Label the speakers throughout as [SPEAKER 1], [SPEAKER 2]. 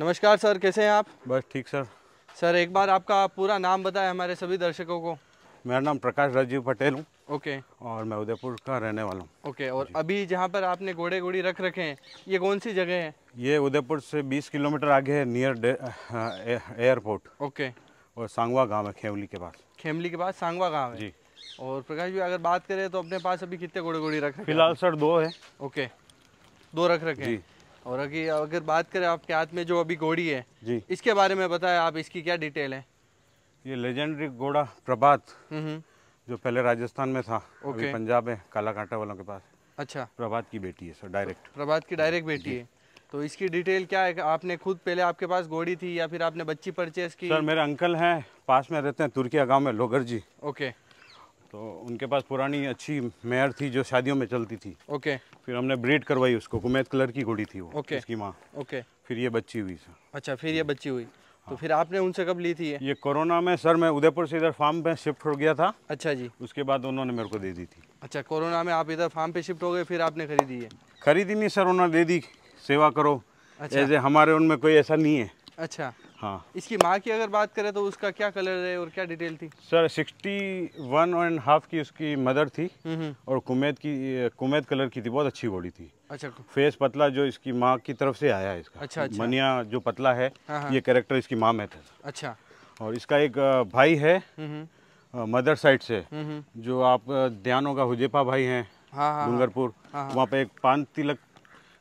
[SPEAKER 1] नमस्कार सर कैसे हैं आप बस ठीक सर
[SPEAKER 2] सर एक बार आपका पूरा नाम बताएं हमारे सभी दर्शकों को
[SPEAKER 1] मेरा नाम प्रकाश राजीव पटेल हूँ ओके और मैं उदयपुर का रहने वाला हूँ
[SPEAKER 2] ओके और अभी जहाँ पर आपने घोड़े घोड़ी रख रखे हैं ये कौन सी जगह है
[SPEAKER 1] ये उदयपुर से 20 किलोमीटर आगे है नियर एयरपोर्ट ओके और सांगवा गाँव है खेमली के पास
[SPEAKER 2] खेमली के पास सांगवा गाँव है जी और प्रकाश जी अगर बात करें तो अपने पास अभी कितने घोड़े घोड़ी रख फिलहाल सर दो है ओके दो रख रखे हैं और अगर अगर बात करें आपके हाथ में जो अभी घोड़ी है जी इसके बारे में बताएं आप इसकी क्या डिटेल है
[SPEAKER 1] ये लेजेंडरी घोड़ा प्रभात हम्म, हम्म। जो पहले राजस्थान में था अभी पंजाब में काला कांटा वालों के पास अच्छा प्रभात की बेटी है सर डायरेक्ट
[SPEAKER 2] प्रभात की डायरेक्ट बेटी है तो इसकी डिटेल क्या है आपने खुद पहले आपके पास घोड़ी थी या फिर आपने बच्ची परचेज की सर मेरे
[SPEAKER 1] अंकल हैं पास में रहते हैं तुर्किया गांव में लोगर जी ओके तो उनके पास पुरानी अच्छी मेयर थी जो शादियों में चलती थी ओके फिर हमने ब्रीड करवाई उसको कुमेद कलर की घोड़ी थी वो ओके उसकी माँ ओके फिर ये बच्ची हुई सर
[SPEAKER 2] अच्छा फिर ये बच्ची हुई तो हाँ। फिर आपने उनसे कब ली थी ये ये
[SPEAKER 1] कोरोना में सर मैं उदयपुर से इधर फार्म पे शिफ्ट हो गया था अच्छा जी उसके बाद उन्होंने मेरे को दे दी थी
[SPEAKER 2] अच्छा कोरोना में आप इधर फार्म पे शिफ्ट हो गए फिर आपने खरीदी है
[SPEAKER 1] खरीदी नहीं सर उन्होंने दे दी सेवा करो अच्छा। हमारे उनमें कोई ऐसा नहीं है अच्छा हाँ
[SPEAKER 2] इसकी माँ की अगर बात करें तो उसका क्या कलर है और क्या डिटेल थी
[SPEAKER 1] sir sixty one and half की उसकी मदर थी हम्म, हम्म। और कुमेद की कुमेद कलर की थी बहुत अच्छी बॉडी थी अच्छा फेस पतला जो इसकी माँ की तरफ से आया है इसका अच्छा, अच्छा। मनिया जो पतला है हाँ।, हाँ। ये कैरेक्टर इसकी माँ में था अच्छा और इसका एक भाई है
[SPEAKER 2] हम्म,
[SPEAKER 1] मदर साइड से जो आप ध्यानों का हुजेपा भाई है
[SPEAKER 2] हाँ, हाँ, डूंगरपुर वहाँ
[SPEAKER 1] पे एक पान तिलक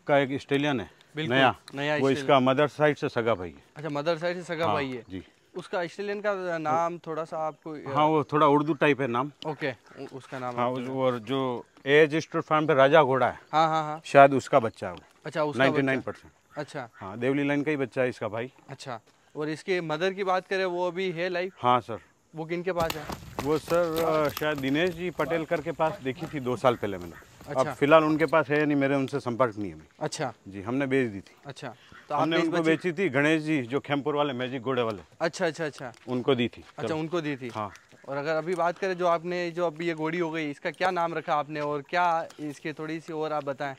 [SPEAKER 1] का एक स्टेलियन है नया नया वो इसका मदर साइड से सगा भाई है
[SPEAKER 2] अच्छा मदर साइड से सगा हाँ, भाई है जी उसका ऑस्ट्रेलियन का नाम थोड़ा सा आपको हाँ
[SPEAKER 1] वो थोड़ा उर्दू टाइप है नाम ओके उसका नाम हाँ और जो एज स्टोर फार्म पे राजा घोड़ा है हाँ हाँ हाँ शायद उसका बच्चा है अच्छा नाइन्टी नाइन परसेंट अच्छा हाँ देवली लाइन का ही बच्चा है इसका भाई
[SPEAKER 2] अच्छा और इसके मदर की बात करें वो अभी है लाइफ हाँ सर वो किन के पास है
[SPEAKER 1] वो सर शायद दिनेश जी पटेल कर के पास देखी थी दो साल पहले मैंने अच्छा। अब फिलहाल उनके पास है नहीं मेरे उनसे संपर्क नहीं है अच्छा जी हमने बेच दी थी
[SPEAKER 2] अच्छा तो हमने उनको बेची
[SPEAKER 1] थी गणेश जी जो खेमपुर वाले मैजिक घोड़े वाले अच्छा अच्छा अच्छा उनको दी थी अच्छा उनको दी थी हाँ
[SPEAKER 2] और अगर अभी बात करें जो आपने जो अभी ये घोड़ी हो गई इसका क्या नाम रखा आपने और क्या इसके थोड़ी सी और आप बताए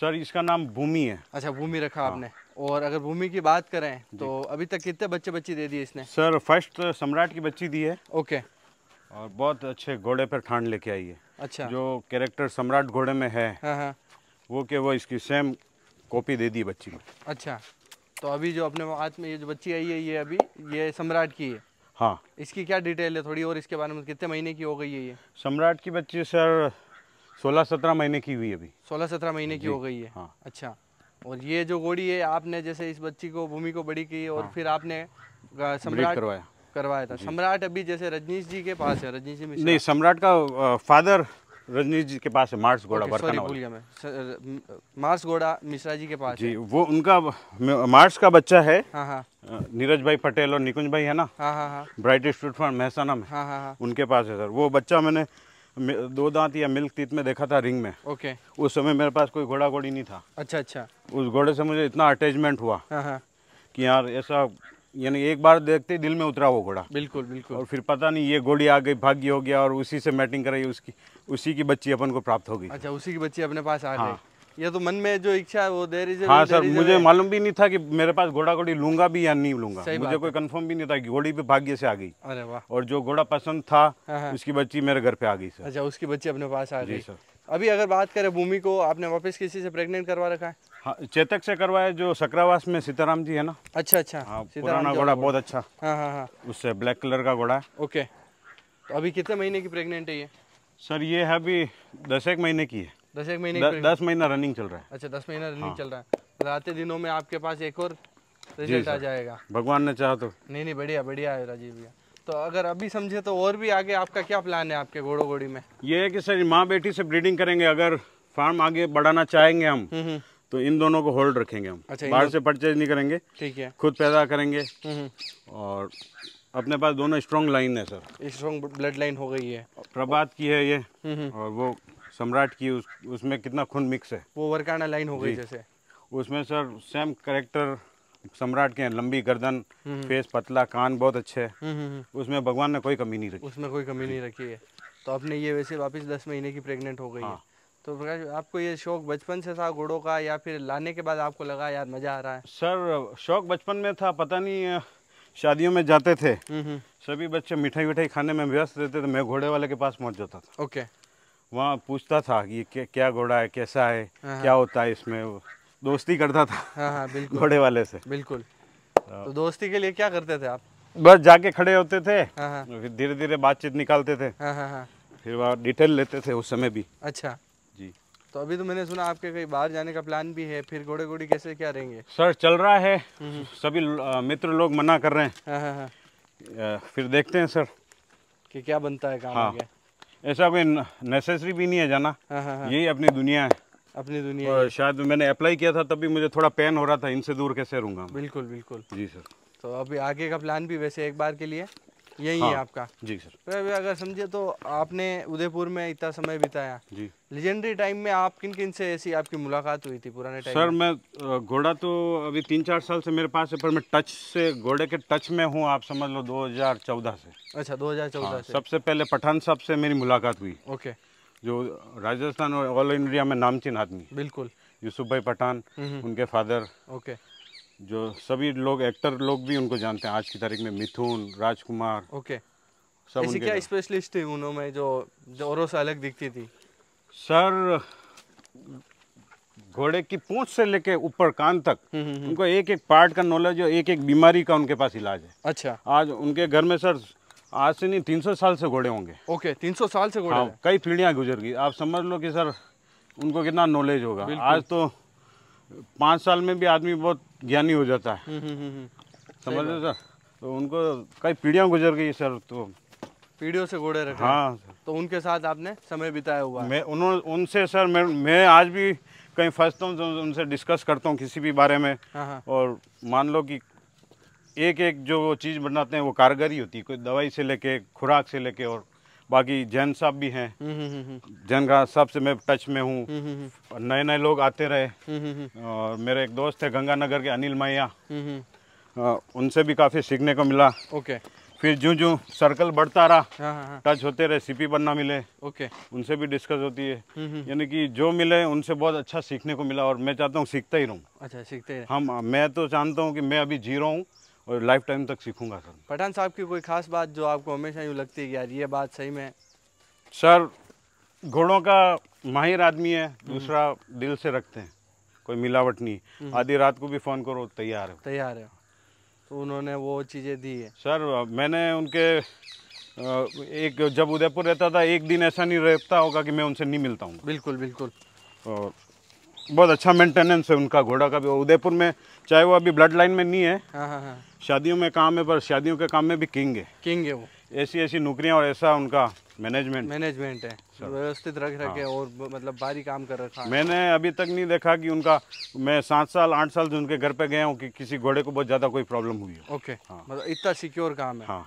[SPEAKER 2] सर इसका नाम भूमि है अच्छा भूमि रखा हाँ। आपने और अगर भूमि की बात करें तो अभी तक कितने बच्चे बच्ची दे दिए इसने
[SPEAKER 1] सर फर्स्ट सम्राट की बच्ची दी है ओके और बहुत अच्छे घोड़े पर ठान लेके आई है अच्छा जो कैरेक्टर सम्राट घोड़े में है हाँ, हाँ। वो के वो इसकी सेम कॉपी दे दी बच्ची में
[SPEAKER 2] अच्छा तो अभी जो अपने हाथ में ये जो बच्ची आई है ये अभी ये सम्राट की है हाँ इसकी क्या डिटेल है थोड़ी और इसके बारे में कितने महीने की हो गई है ये
[SPEAKER 1] सम्राट की बच्ची सर सोलह सत्रह महीने की हुई अभी
[SPEAKER 2] सोलह सत्रह महीने की हो गई है हाँ अच्छा और ये जो घोड़ी है आपने जैसे इस बच्ची को भूमि को बड़ी की और हाँ। फिर आपने सम्राट करवाया करवाया था सम्राट अभी जैसे रजनीश जी के पास है रजनीश जी नहीं
[SPEAKER 1] सम्राट का फादर रजनीश जी के पास है मार्स घोड़ा okay,
[SPEAKER 2] मैं मार्स घोड़ा मिश्रा जी के पास जी है।
[SPEAKER 1] वो उनका मार्स का बच्चा है हाँ, हाँ। नीरज भाई पटेल और निकुंज भाई है ना हाँ, ब्राइट हाँ फॉर महसाना में उनके पास है सर वो बच्चा मैंने दो दांत या मिल्क तीत में देखा था रिंग में ओके okay. उस समय मेरे पास कोई घोड़ा घोड़ी नहीं था अच्छा अच्छा उस घोड़े से मुझे इतना अटैचमेंट हुआ कि यार ऐसा यानी एक बार देखते ही दिल में उतरा वो घोड़ा
[SPEAKER 2] बिल्कुल बिल्कुल
[SPEAKER 1] और फिर पता नहीं ये घोड़ी आ गई भाग्य हो गया और उसी से मैटिंग कराई उसकी उसी की बच्ची अपन को प्राप्त हो गई
[SPEAKER 2] अच्छा उसी की बच्ची अपने पास आ हाँ। गई ये तो मन में जो इच्छा है वो दे रही हाँ सर मुझे
[SPEAKER 1] मालूम भी नहीं था कि मेरे पास घोड़ा घोड़ी लूंगा भी या नहीं लूंगा मुझे कोई कंफर्म भी नहीं था कि घोड़ी भी भाग्य से आ गई अरे वाह और जो घोड़ा पसंद था हाँ, हाँ। उसकी बच्ची मेरे घर पे आ गई सर
[SPEAKER 2] अच्छा उसकी बच्ची अपने पास आ गई सर अभी अगर बात करें भूमि को आपने वापस किसी से प्रेगनेंट करवा रखा है
[SPEAKER 1] हाँ, चेतक से करवाया जो सकरावास में सीताराम जी
[SPEAKER 2] है ना अच्छा अच्छा हाँ, पुराना घोड़ा बहुत अच्छा हाँ हाँ हाँ
[SPEAKER 1] उससे ब्लैक कलर का घोड़ा है
[SPEAKER 2] ओके तो अभी कितने महीने की प्रेग्नेंट है ये
[SPEAKER 1] सर ये है अभी दस एक महीने की है
[SPEAKER 2] दस एक महीने द, दस
[SPEAKER 1] महीना रनिंग चल रहा है
[SPEAKER 2] अच्छा दस महीना रनिंग हाँ। चल रहा है तो आते दिनों में आपके पास एक और रिजल्ट आ जाएगा
[SPEAKER 1] भगवान ने चाहा तो
[SPEAKER 2] नहीं नहीं बढ़िया बढ़िया है राजीव भैया तो अगर अभी समझे तो और भी आगे आपका क्या प्लान है आपके घोड़ो घोड़ी में
[SPEAKER 1] ये है कि सर माँ बेटी से ब्रीडिंग करेंगे अगर फार्म आगे बढ़ाना चाहेंगे हम हम्म, हम्म। तो इन दोनों को होल्ड रखेंगे हम अच्छा, बाहर से परचेज नहीं करेंगे ठीक है खुद पैदा करेंगे हम्म। और अपने पास दोनों स्ट्रॉन्ग लाइन है सर
[SPEAKER 2] स्ट्रॉन्ग ब्लड लाइन हो गई है
[SPEAKER 1] प्रभात की है ये हम्म। और वो सम्राट की उस, उसमें कितना खून मिक्स है वो वरकाना लाइन हो गई जैसे उसमें सर सेम करेक्टर सम्राट के लंबी गर्दन फेस हम्म। पतला कान बहुत अच्छे है उसमें भगवान ने कोई कमी नहीं
[SPEAKER 2] रखी उसमें कोई कमी नहीं रखी है तो आपने ये वैसे वापस दस महीने की प्रेगनेंट हो गई हाँ। है तो प्रकाश आपको ये शौक बचपन से था घोड़ों का या फिर लाने के बाद आपको लगा यार मजा आ रहा है सर शौक बचपन में था पता नहीं
[SPEAKER 1] शादियों में जाते थे हम्म, हम्म।
[SPEAKER 2] सभी बच्चे मिठाई विठाई खाने
[SPEAKER 1] में व्यस्त रहते थे तो मैं घोड़े वाले के पास पहुंच जाता था ओके वहाँ पूछता था कि क्या घोड़ा है कैसा है हाँ, हाँ। क्या होता है इसमें दोस्ती करता था हाँ, घोड़े वाले से बिल्कुल तो, तो
[SPEAKER 2] दोस्ती के लिए क्या करते थे आप
[SPEAKER 1] बस जाके खड़े होते थे फिर धीरे धीरे बातचीत निकालते थे फिर वहाँ डिटेल लेते थे उस समय भी
[SPEAKER 2] अच्छा तो अभी तो मैंने सुना आपके कहीं बाहर जाने का प्लान भी है फिर घोड़े घोड़ी कैसे क्या रहेंगे
[SPEAKER 1] सर चल रहा है सभी मित्र लोग मना कर रहे हैं हाँ, हाँ, हाँ। फिर देखते हैं सर
[SPEAKER 2] कि क्या बनता है काम हाँ।
[SPEAKER 1] ऐसा कोई नेसेसरी भी नहीं है जाना यही अपनी दुनिया है अपनी दुनिया और शायद मैंने अप्लाई किया था तब भी मुझे थोड़ा पेन हो रहा था इनसे दूर कैसे रहूंगा
[SPEAKER 2] बिल्कुल बिल्कुल जी सर तो अभी आगे का प्लान भी वैसे एक बार के लिए यही हाँ, है आपका जी सर तो अभी अगर समझे तो आपने उदयपुर में इतना समय बिताया जी लेजेंडरी टाइम में आप किन किन से ऐसी आपकी मुलाकात हुई थी पुराने टाइम सर
[SPEAKER 1] मैं घोड़ा तो अभी तीन चार साल से मेरे पास है पर मैं टच से घोड़े के टच में हूँ आप समझ लो 2014 से
[SPEAKER 2] अच्छा 2014 हाँ, से सबसे
[SPEAKER 1] पहले पठान साहब से मेरी मुलाकात हुई ओके जो राजस्थान और ऑल इंडिया में नामचीन आदमी बिल्कुल यूसुफ भाई पठान हम्म, हम्म। उनके फादर ओके जो सभी लोग एक्टर लोग भी उनको जानते हैं आज की तारीख में मिथुन राजकुमार ओके
[SPEAKER 2] सब ऐसी क्या स्पेशलिस्ट थी उन्होंने जो जो औरों से अलग दिखती थी
[SPEAKER 1] सर घोड़े की पूंछ से लेके ऊपर कान तक हम्म, हम्म, हम्म। उनको एक एक पार्ट का नॉलेज एक एक बीमारी का उनके पास इलाज है अच्छा आज उनके घर में सर आज से नहीं सौ साल से घोड़े होंगे
[SPEAKER 2] ओके सौ साल से घोड़े हाँ,
[SPEAKER 1] कई पीढ़ियाँ गुजर गई आप समझ लो कि सर उनको कितना नॉलेज होगा आज तो पाँच साल में भी आदमी बहुत ज्ञानी हो जाता है हम्म, हम्म, हम्म, समझ रहे
[SPEAKER 2] सर तो उनको
[SPEAKER 1] कई पीढ़ियाँ गुजर गई सर तो
[SPEAKER 2] पीढ़ियों से घोड़े रखे हाँ तो उनके साथ आपने समय बिताया हुआ
[SPEAKER 1] मैं उन्होंने उनसे सर मैं मैं आज भी कहीं फंसता हूँ तो उनसे डिस्कस करता हूँ किसी भी बारे में हाँ, हाँ। और मान लो कि एक एक जो चीज़ बनाते हैं वो कारगर ही होती है कोई दवाई से लेके खुराक से लेके और बाकी जैन साहब भी हैं हम्म, हम्म, हम्म, जैन का सबसे मैं टच में हूँ नए नए लोग आते रहे और मेरे एक दोस्त है गंगानगर के अनिल मैया उनसे भी काफ़ी सीखने को मिला ओके फिर जो जो सर्कल बढ़ता रहा
[SPEAKER 2] हाँ, हाँ, हाँ।
[SPEAKER 1] टच होते रहे सीपी बनना मिले ओके उनसे भी डिस्कस होती है यानी कि जो मिले उनसे बहुत अच्छा सीखने को मिला और मैं चाहता हूँ सीखता ही रहूँ अच्छा सीखते हम मैं तो जानता हूँ कि मैं अभी जीरो हूँ और लाइफ टाइम तक सीखूंगा सर
[SPEAKER 2] पठान साहब की कोई खास बात जो आपको हमेशा यूँ लगती है कि यार ये बात सही में
[SPEAKER 1] सर घोड़ों का माहिर आदमी है दूसरा दिल से रखते हैं कोई मिलावट नहीं हम्म। आधी रात को भी फ़ोन करो तैयार है
[SPEAKER 2] तैयार है तो उन्होंने वो चीज़ें दी है
[SPEAKER 1] सर मैंने उनके एक जब उदयपुर रहता था एक दिन ऐसा नहीं रहता होगा कि मैं उनसे नहीं मिलता हूँ बिल्कुल बिल्कुल और बहुत अच्छा मेंटेनेंस है उनका घोड़ा का भी उदयपुर में चाहे वो अभी ब्लड लाइन में नहीं है हाँ, हाँ, हाँ। शादियों में काम है पर शादियों के काम में भी किंग है किंग है वो ऐसी ऐसी नौकरियाँ और ऐसा उनका मैनेजमेंट
[SPEAKER 2] मैनेजमेंट है व्यवस्थित रख रखे हाँ। और मतलब बारी काम कर रखा मैंने
[SPEAKER 1] अभी तक नहीं देखा कि उनका मैं सात साल आठ साल से उनके घर पे गया हूँ कि किसी घोड़े को बहुत ज़्यादा कोई प्रॉब्लम हुई
[SPEAKER 2] है ओके हाँ। मतलब इतना सिक्योर काम है हाँ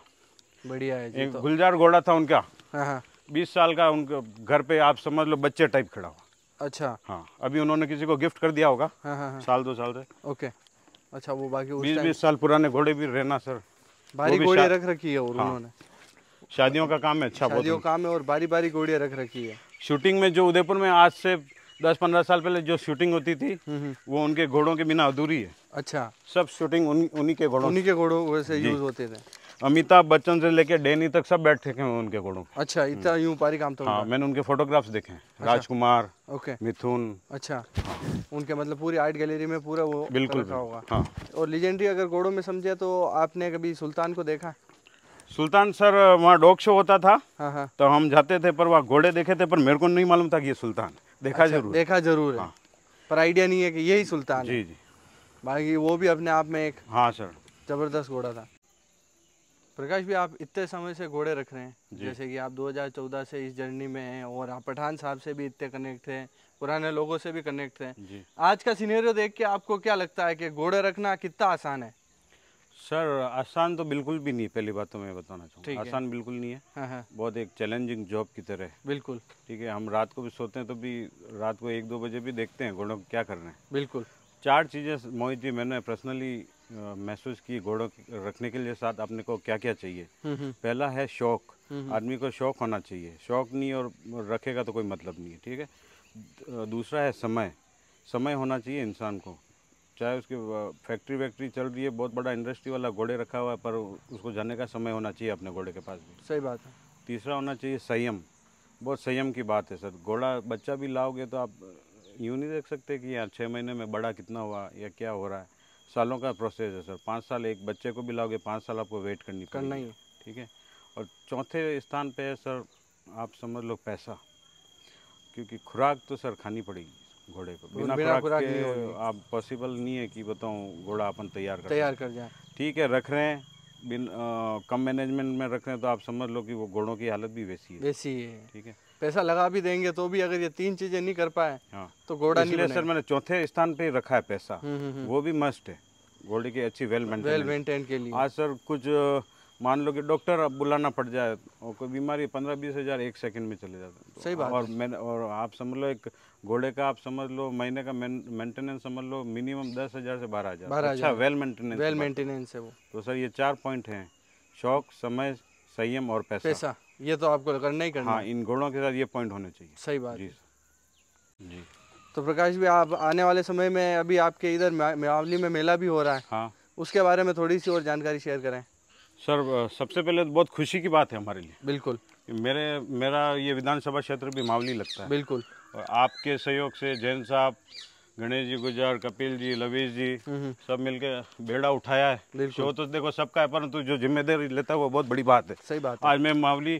[SPEAKER 2] बढ़िया है एक तो। गुलजार
[SPEAKER 1] घोड़ा था उनका बीस साल का उनके घर पे आप समझ लो बच्चे टाइप खड़ा हुआ
[SPEAKER 2] अच्छा हाँ
[SPEAKER 1] अभी उन्होंने किसी को गिफ्ट कर दिया होगा हाँ, हाँ हाँ साल दो साल से
[SPEAKER 2] ओके अच्छा वो बाकी बीस बीस
[SPEAKER 1] साल पुराने घोड़े भी रहना सर भारी घोड़े रख रखी है और हाँ। उन्होंने शादियों का काम है अच्छा शादियों
[SPEAKER 2] काम है और बारी बारी घोड़िया रख रखी है
[SPEAKER 1] शूटिंग में जो उदयपुर में आज से दस पंद्रह साल पहले जो शूटिंग होती थी हम्म, हम्म। वो उनके घोड़ों के बिना अधूरी है अच्छा सब शूटिंग उन्हीं के घोड़ों उन्हीं के
[SPEAKER 2] घोड़ों वैसे यूज होते थे
[SPEAKER 1] अमिताभ बच्चन से लेके डेनी तक सब बैठ थे उनके घोड़ों अच्छा इतना हम्म। यूं पारी काम तो हाँ, मैंने उनके फोटोग्राफ्स देखे अच्छा, राजकुमार ओके मिथुन
[SPEAKER 2] अच्छा हाँ। उनके मतलब पूरी आर्ट गैलरी में पूरा वो बिल्कुल होगा हाँ। और लीजेंडरी अगर घोड़ों में समझे तो आपने कभी सुल्तान को देखा
[SPEAKER 1] सुल्तान सर वहाँ डॉग शो होता था हाँ, हाँ। तो हम जाते थे पर वहाँ घोड़े देखे थे पर मेरे को नहीं मालूम था कि ये सुल्तान देखा अच्छा, जरूर देखा
[SPEAKER 2] जरूर है पर आइडिया नहीं है कि यही सुल्तान जी जी बाकी वो भी अपने आप में एक हाँ सर जबरदस्त घोड़ा था प्रकाश भी आप इतने समय से घोड़े रख रहे हैं जैसे कि आप 2014 से इस जर्नी में हैं और आप पठान साहब से भी इतने कनेक्ट हैं पुराने लोगों से भी कनेक्ट हैं आज का सीनेरियो देख के आपको क्या लगता है कि घोड़े रखना कितना आसान है
[SPEAKER 1] सर आसान तो बिल्कुल भी नहीं पहली बात तो मैं बताना चाहूँगा आसान बिल्कुल नहीं है हाँ, हाँ। बहुत एक चैलेंजिंग जॉब की तरह बिल्कुल ठीक है हम रात को भी सोते हैं तो भी रात को एक दो बजे भी देखते हैं घोड़ों क्या कर रहे हैं बिल्कुल चार चीज़ें मोहित जी मैंने पर्सनली महसूस की घोड़ों रखने के लिए साथ अपने को क्या क्या चाहिए हम्म, हम्म। पहला है शौक हम्म, आदमी को शौक होना चाहिए शौक नहीं और रखेगा तो कोई मतलब नहीं है ठीक है दूसरा है समय समय होना चाहिए इंसान को चाहे उसकी फैक्ट्री वैक्ट्री चल रही है बहुत बड़ा इंडस्ट्री वाला घोड़े रखा हुआ है पर उसको जाने का समय होना चाहिए अपने घोड़े के पास भी सही बात है तीसरा होना चाहिए संयम बहुत संयम की बात है सर घोड़ा बच्चा भी लाओगे तो आप यूँ नहीं देख सकते कि यार छः महीने में बड़ा कितना हुआ या क्या हो रहा है सालों का प्रोसेस है सर पाँच साल एक बच्चे को भी लाओगे पाँच साल आपको वेट करनी करना ही ठीक है और चौथे स्थान पे है सर आप समझ लो पैसा क्योंकि खुराक तो सर खानी पड़ेगी घोड़े को तो बिना खुराक के आप पॉसिबल नहीं है कि बताऊँ घोड़ा अपन तैयार कर तैयार कर जाए ठीक है रख रहे हैं बिन आ, कम मैनेजमेंट में रख रहे हैं तो आप समझ लो कि वो घोड़ों की हालत भी वैसी है वैसी है ठीक है
[SPEAKER 2] पैसा लगा भी देंगे तो भी अगर ये तीन चीजें नहीं कर पाए हाँ तो घोड़ा नहीं सर
[SPEAKER 1] मैंने चौथे स्थान पे रखा है पैसा हम्म, हम्म, हम्म। वो भी मस्ट है घोड़े की अच्छी वेल वेल मेंटेन के लिए आज सर कुछ मान लो कि डॉक्टर अब बुलाना पड़ जाए और कोई बीमारी पंद्रह बीस हज़ार एक सेकंड में चले जाता है तो सही बात और मैंने और आप समझ लो एक घोड़े का आप समझ लो महीने का मेंटेनेंस समझ लो मिनिमम दस हज़ार से बारह हज़ार अच्छा वेल मेंटेनेंस वेल
[SPEAKER 2] मेंटेनेंस है वो
[SPEAKER 1] तो सर ये चार पॉइंट हैं शौक समय संयम और पैसा पैसा
[SPEAKER 2] ये तो आपको करना ही करना हाँ
[SPEAKER 1] इन घोड़ों के साथ ये पॉइंट होने चाहिए सही बात जी
[SPEAKER 2] जी तो प्रकाश भी आप आने वाले समय में अभी आपके इधर मावली में मेला भी हो रहा है हाँ उसके बारे में थोड़ी सी और जानकारी शेयर करें
[SPEAKER 1] सर सबसे पहले तो बहुत खुशी की बात है हमारे लिए बिल्कुल मेरे मेरा ये विधानसभा क्षेत्र भी मावली लगता है बिल्कुल आपके सहयोग से जैन साहब गणेश जी गुजर कपिल जी लवीश जी हम्म, हम्म। सब मिलके बेड़ा उठाया है शो तो देखो सबका है परंतु जो जिम्मेदारी लेता है वो बहुत बड़ी बात है सही बात है। आज मैं मावली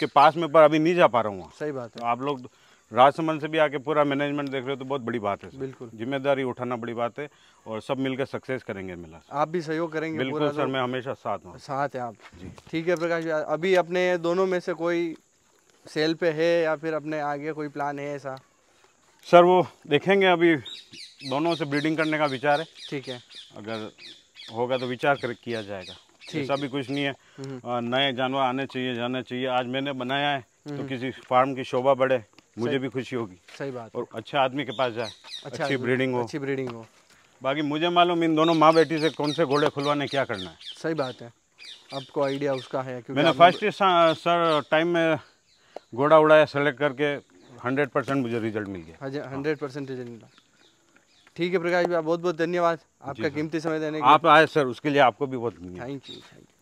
[SPEAKER 1] के पास में पर अभी नहीं जा पा रहा हूँ सही बात है तो आप लोग राजसमंद से भी आके पूरा मैनेजमेंट देख रहे हो तो बहुत बड़ी बात है बिल्कुल जिम्मेदारी उठाना बड़ी बात है और सब मिलकर सक्सेस करेंगे मिला
[SPEAKER 2] आप भी सहयोग करेंगे बिल्कुल सर तो। मैं
[SPEAKER 1] हमेशा साथ हूँ
[SPEAKER 2] साथ है आप जी ठीक है प्रकाश अभी अपने दोनों में से कोई सेल पे है या फिर अपने आगे कोई प्लान है ऐसा
[SPEAKER 1] सर वो देखेंगे अभी दोनों से ब्रीडिंग करने का विचार है ठीक है अगर होगा तो विचार कर किया जाएगा ऐसा भी कुछ नहीं है हम्म। नए जानवर आने चाहिए जाने चाहिए आज मैंने बनाया है तो हम्म। किसी फार्म की शोभा बढ़े मुझे भी खुशी होगी सही बात और अच्छा आदमी के पास जाए अच्छा अच्छी ब्रीडिंग हो अच्छी ब्रीडिंग हो बाकी मुझे मालूम इन दोनों माँ बेटी से कौन से घोड़े खुलवाने क्या करना है
[SPEAKER 2] सही बात है आपको आइडिया उसका है क्योंकि मैंने फर्स्ट
[SPEAKER 1] सर टाइम में घोड़ा उड़ाया सेलेक्ट करके हंड्रेड परसेंट मुझे रिजल्ट मिल गया हंड्रेड
[SPEAKER 2] परसेंट रिजल्ट मिला ठीक है प्रकाश भाई बहुत बहुत धन्यवाद आपका कीमती समय देने के आप
[SPEAKER 1] आए सर उसके लिए आपको भी बहुत थैंक यू थैंक यू